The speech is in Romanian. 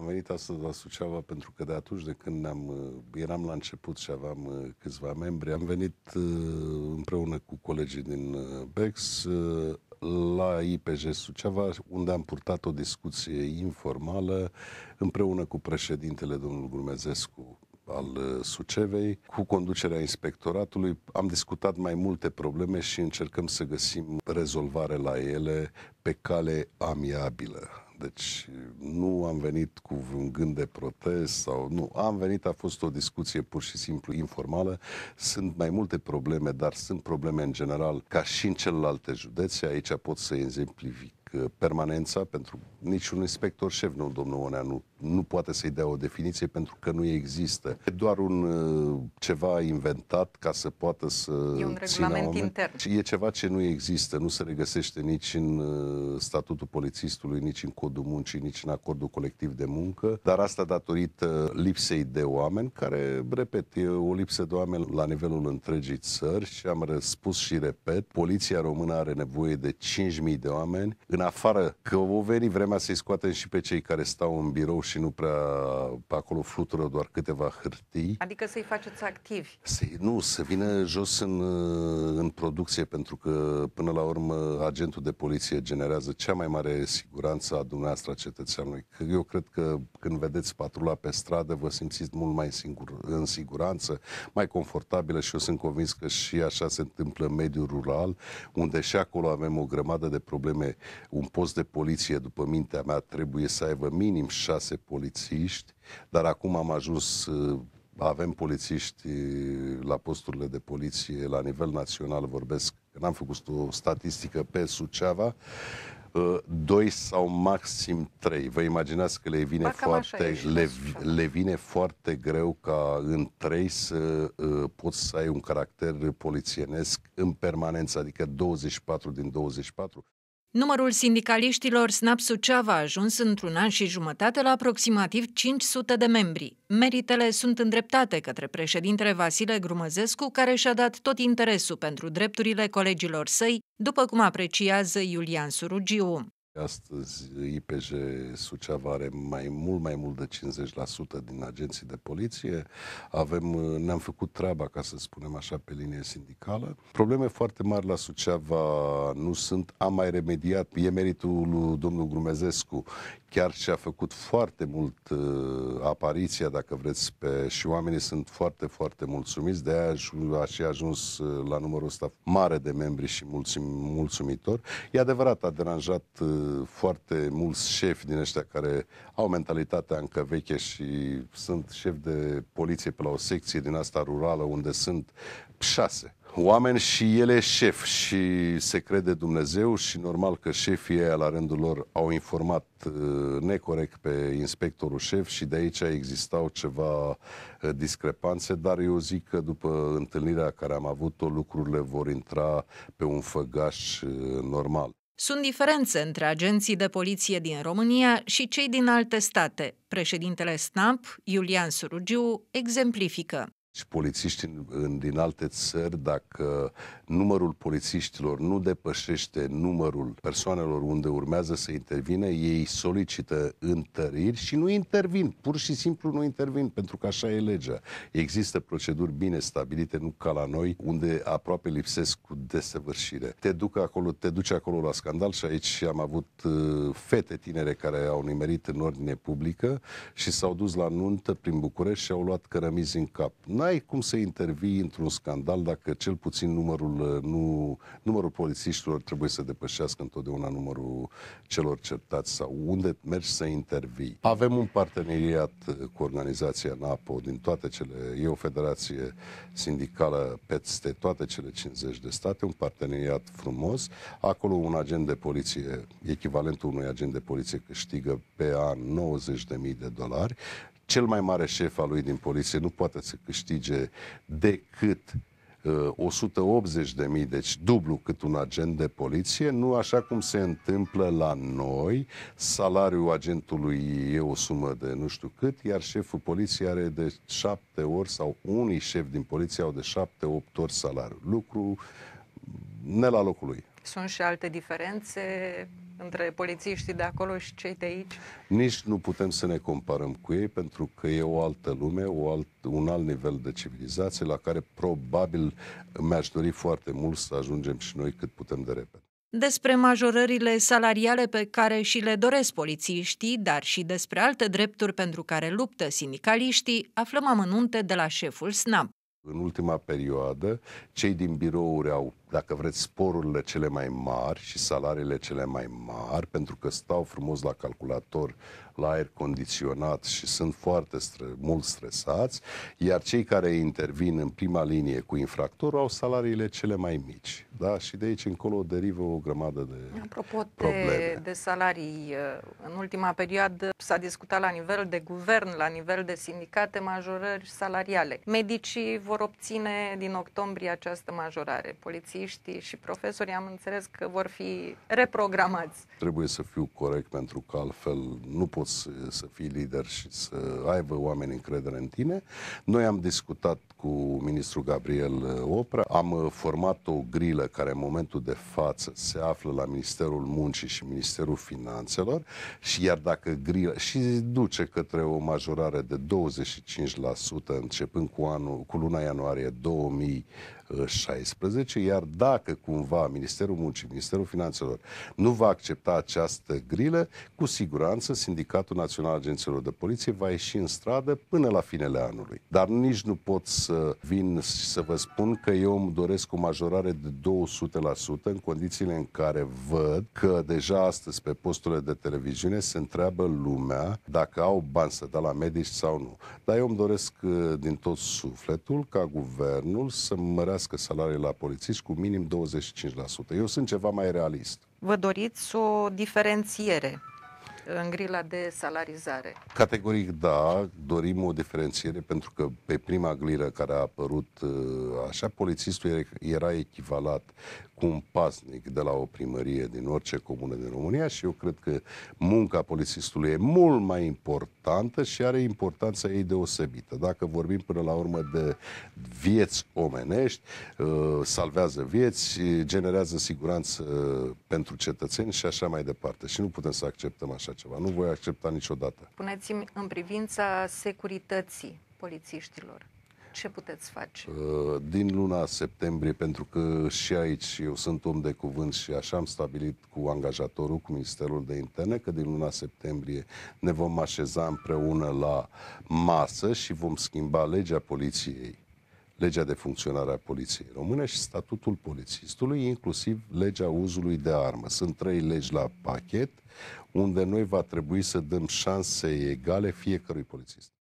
Am venit astăzi la Suceava pentru că de atunci de când am, uh, eram la început și aveam uh, câțiva membri, am venit uh, împreună cu colegii din BEX la IPJ Suceava, unde am purtat o discuție informală împreună cu președintele domnul Grumezescu al Sucevei, cu conducerea inspectoratului. Am discutat mai multe probleme și încercăm să găsim rezolvare la ele pe cale amiabilă. Deci nu am venit cu un gând de protest sau nu. Am venit, a fost o discuție pur și simplu informală. Sunt mai multe probleme, dar sunt probleme în general, ca și în celelalte județe. Aici pot să exemplific Uh, permanența, pentru niciun inspector șef, nu, domnul Onea, nu nu poate să-i dea o definiție pentru că nu există. E doar un uh, ceva inventat ca să poată să... E un regulament oameni. intern. E ceva ce nu există, nu se regăsește nici în uh, statutul polițistului, nici în codul muncii, nici în acordul colectiv de muncă, dar asta datorită lipsei de oameni, care, repet, e o lipsă de oameni la nivelul întregii țări și am răspus și repet, poliția română are nevoie de 5.000 de oameni în în afară, că o veni vremea să-i scoatem și pe cei care stau în birou și nu prea pe acolo flutură doar câteva hârtii. Adică să-i faceți activi. Să, nu, să vină jos în, în producție, pentru că până la urmă agentul de poliție generează cea mai mare siguranță a dumneavoastră a cetățeanului. Că eu cred că când vedeți patrula pe stradă, vă simțiți mult mai singur, în siguranță, mai confortabilă și eu sunt convins că și așa se întâmplă în mediul rural, unde și acolo avem o grămadă de probleme un post de poliție, după mintea mea, trebuie să aibă minim șase polițiști, dar acum am ajuns uh, avem polițiști uh, la posturile de poliție la nivel național, vorbesc, n-am făcut o statistică pe Suceava, uh, doi sau maxim trei. Vă imaginați că le vine, foarte, le, da. le vine foarte greu ca în trei să uh, poți să ai un caracter polițienesc în permanență, adică 24 din 24. Numărul sindicaliștilor SNAP Suceava a ajuns într-un an și jumătate la aproximativ 500 de membri. Meritele sunt îndreptate către președintele Vasile Grumăzescu, care și-a dat tot interesul pentru drepturile colegilor săi, după cum apreciază Iulian Surugiu. Astăzi IPJ Suceava are mai mult, mai mult de 50% din agenții de poliție. Avem, ne-am făcut treaba, ca să spunem așa, pe linie sindicală. Probleme foarte mari la Suceava nu sunt. Am mai remediat, e meritul lui domnul Grumezescu chiar și-a făcut foarte mult uh, apariția, dacă vreți, pe, și oamenii sunt foarte, foarte mulțumiți, de aia a și ajuns uh, la numărul ăsta mare de membri și mulțum, mulțumitor. E adevărat, a deranjat uh, foarte mulți șefi din ăștia care au mentalitatea încă veche și sunt șef de poliție pe la o secție din asta rurală unde sunt șase oameni și el e șef și se crede Dumnezeu și normal că șefii ei la rândul lor au informat uh, necorect pe inspectorul șef și de aici existau ceva uh, discrepanțe, dar eu zic că după întâlnirea care am avut-o lucrurile vor intra pe un făgaș uh, normal. Sunt diferențe între agenții de poliție din România și cei din alte state. Președintele SNAP, Iulian Surugiu, exemplifică și polițiști în, în, din alte țări, dacă numărul polițiștilor nu depășește numărul persoanelor unde urmează să intervine, ei solicită întăriri și nu intervin, pur și simplu nu intervin, pentru că așa e legea. Există proceduri bine stabilite, nu ca la noi, unde aproape lipsesc cu desăvârșire. Te, duc acolo, te duce acolo la scandal și aici am avut uh, fete tinere care au nimerit în ordine publică și s-au dus la nuntă prin București și au luat cărămizi în cap n-ai cum să intervii într-un scandal dacă cel puțin numărul, uh, nu, numărul polițiștilor trebuie să depășească întotdeauna numărul celor certați sau unde mergi să intervii. Avem un parteneriat uh, cu organizația NAPO din toate cele, e o federație sindicală peste toate cele 50 de state, un parteneriat frumos. Acolo un agent de poliție, echivalentul unui agent de poliție câștigă pe an 90.000 de dolari cel mai mare șef al lui din poliție nu poate să câștige decât 180 uh, de mii, deci dublu cât un agent de poliție, nu așa cum se întâmplă la noi, salariul agentului e o sumă de nu știu cât, iar șeful poliției are de șapte ori sau unii șefi din poliție au de șapte, opt ori salariul. Lucru ne la locul lui. Sunt și alte diferențe între polițiștii de acolo și cei de aici? Nici nu putem să ne comparăm cu ei pentru că e o altă lume, o alt, un alt nivel de civilizație la care probabil mi-aș dori foarte mult să ajungem și noi cât putem de repede despre majorările salariale pe care și le doresc polițiștii, dar și despre alte drepturi pentru care luptă sindicaliștii, aflăm amănunte de la șeful SNAP. În ultima perioadă, cei din birouri au dacă vreți, sporurile cele mai mari și salariile cele mai mari, pentru că stau frumos la calculator, la aer condiționat și sunt foarte stre- mult stresați, iar cei care intervin în prima linie cu infractorul au salariile cele mai mici. Da? Și de aici încolo derivă o grămadă de Apropo probleme. De, de salarii, uh, în ultima perioadă s-a discutat la nivel de guvern, la nivel de sindicate, majorări salariale. Medicii vor obține din octombrie această majorare. Poliții artiștii și profesorii am înțeles că vor fi reprogramați. Trebuie să fiu corect pentru că altfel nu poți să, fii lider și să aibă oameni încredere în tine. Noi am discutat cu ministrul Gabriel uh, Opra, am uh, format o grilă care în momentul de față se află la Ministerul Muncii și Ministerul Finanțelor și iar dacă grila și duce către o majorare de 25% începând cu anul cu luna ianuarie 2000 2016, uh, iar dacă cumva Ministerul Muncii, Ministerul Finanțelor nu va accepta această grilă, cu siguranță Sindicatul Național Agenților de Poliție va ieși în stradă până la finele anului. Dar nici nu pot să vin și să vă spun că eu îmi doresc o majorare de 200% în condițiile în care văd că deja astăzi pe posturile de televiziune se întreabă lumea dacă au bani să dea la medici sau nu. Dar eu îmi doresc eh, din tot sufletul ca guvernul să mărească salariile la polițiști cu minim 25%. Eu sunt ceva mai realist. Vă doriți o diferențiere în grila de salarizare? Categoric da, dorim o diferențiere pentru că pe prima gliră care a apărut uh, așa, polițistul era echivalat cu un pasnic de la o primărie din orice comună din România și eu cred că munca polițistului e mult mai importantă și are importanța ei deosebită. Dacă vorbim până la urmă de vieți omenești, uh, salvează vieți, generează siguranță pentru cetățeni și așa mai departe. Și nu putem să acceptăm așa ceva. Nu voi accepta niciodată. Puneți-mi în privința securității polițiștilor. Ce puteți face? Uh, din luna septembrie, pentru că și aici eu sunt om de cuvânt și așa am stabilit cu angajatorul, cu Ministerul de Interne, că din luna septembrie ne vom așeza împreună la masă și vom schimba legea poliției legea de funcționare a poliției române și statutul polițistului, inclusiv legea uzului de armă. Sunt trei legi la pachet, unde noi va trebui să dăm șanse egale fiecărui polițist.